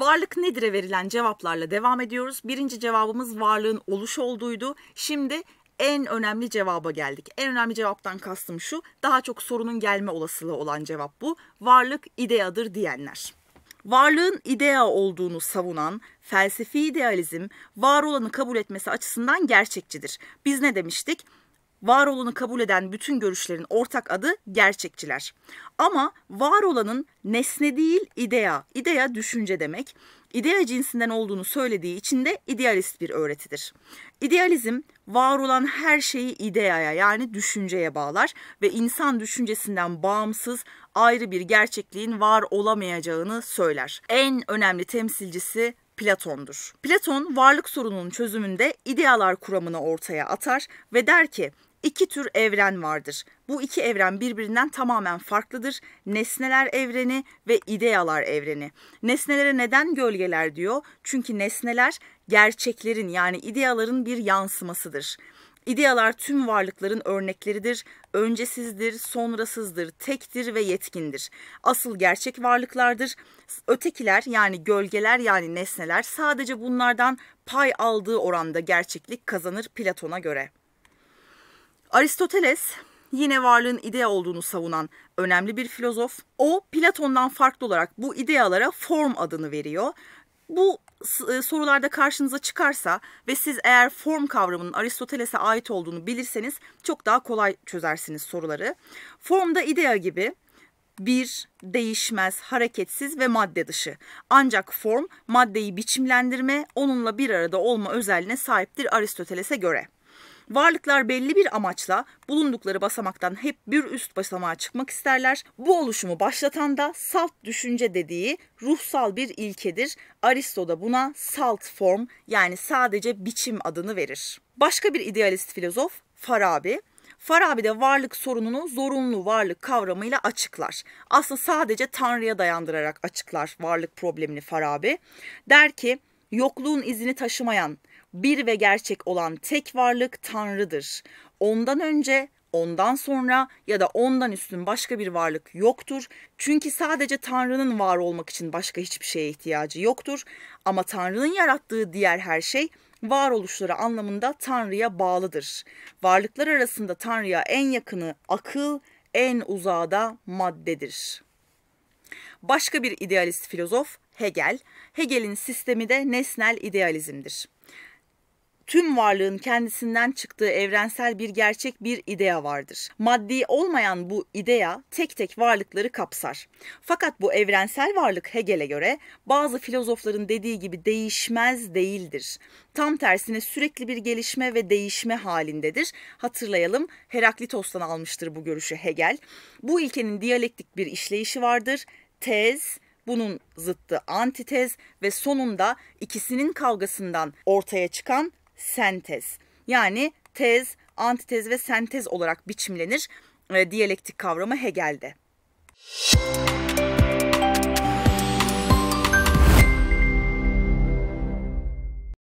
Varlık nedir'e verilen cevaplarla devam ediyoruz. Birinci cevabımız varlığın oluş olduğuydu. Şimdi en önemli cevaba geldik. En önemli cevaptan kastım şu. Daha çok sorunun gelme olasılığı olan cevap bu. Varlık ideadır diyenler. Varlığın idea olduğunu savunan felsefi idealizm var olanı kabul etmesi açısından gerçekçidir. Biz ne demiştik? var olanı kabul eden bütün görüşlerin ortak adı gerçekçiler. Ama var olanın nesne değil idea, idea düşünce demek, idea cinsinden olduğunu söylediği için de idealist bir öğretidir. İdealizm var olan her şeyi ideaya yani düşünceye bağlar ve insan düşüncesinden bağımsız ayrı bir gerçekliğin var olamayacağını söyler. En önemli temsilcisi Platon'dur. Platon varlık sorununun çözümünde idealar kuramını ortaya atar ve der ki iki tür evren vardır. Bu iki evren birbirinden tamamen farklıdır. Nesneler evreni ve ideyalar evreni. Nesnelere neden gölgeler diyor? Çünkü nesneler gerçeklerin yani ideyaların bir yansımasıdır. İdeyalar tüm varlıkların örnekleridir, öncesizdir, sonrasızdır, tektir ve yetkindir. Asıl gerçek varlıklardır. Ötekiler yani gölgeler yani nesneler sadece bunlardan pay aldığı oranda gerçeklik kazanır Platon'a göre. Aristoteles yine varlığın ideya olduğunu savunan önemli bir filozof. O Platon'dan farklı olarak bu ideyalara form adını veriyor. Bu e, sorularda karşınıza çıkarsa ve siz eğer form kavramının Aristoteles'e ait olduğunu bilirseniz çok daha kolay çözersiniz soruları. Form da idea gibi bir, değişmez, hareketsiz ve madde dışı. Ancak form maddeyi biçimlendirme, onunla bir arada olma özelliğine sahiptir Aristoteles'e göre. Varlıklar belli bir amaçla bulundukları basamaktan hep bir üst basamağa çıkmak isterler. Bu oluşumu başlatan da salt düşünce dediği ruhsal bir ilkedir. Aristo da buna salt form yani sadece biçim adını verir. Başka bir idealist filozof Farabi Farabi de varlık sorununu zorunlu varlık kavramıyla açıklar. Aslında sadece Tanrı'ya dayandırarak açıklar varlık problemini Farabi. Der ki yokluğun izini taşımayan, bir ve gerçek olan tek varlık Tanrı'dır. Ondan önce, ondan sonra ya da ondan üstün başka bir varlık yoktur. Çünkü sadece Tanrı'nın var olmak için başka hiçbir şeye ihtiyacı yoktur. Ama Tanrı'nın yarattığı diğer her şey varoluşları anlamında Tanrı'ya bağlıdır. Varlıklar arasında Tanrı'ya en yakını akıl, en uzağı da maddedir. Başka bir idealist filozof Hegel, Hegel'in sistemi de nesnel idealizmdir tüm varlığın kendisinden çıktığı evrensel bir gerçek bir idea vardır. Maddi olmayan bu idea tek tek varlıkları kapsar. Fakat bu evrensel varlık Hegel'e göre bazı filozofların dediği gibi değişmez değildir. Tam tersine sürekli bir gelişme ve değişme halindedir. Hatırlayalım Heraklitos'tan almıştır bu görüşü Hegel. Bu ilkenin diyalektik bir işleyişi vardır. Tez, bunun zıttı antitez ve sonunda ikisinin kavgasından ortaya çıkan sentez. Yani tez, antitez ve sentez olarak biçimlenir e, diyalektik kavramı Hegel'de.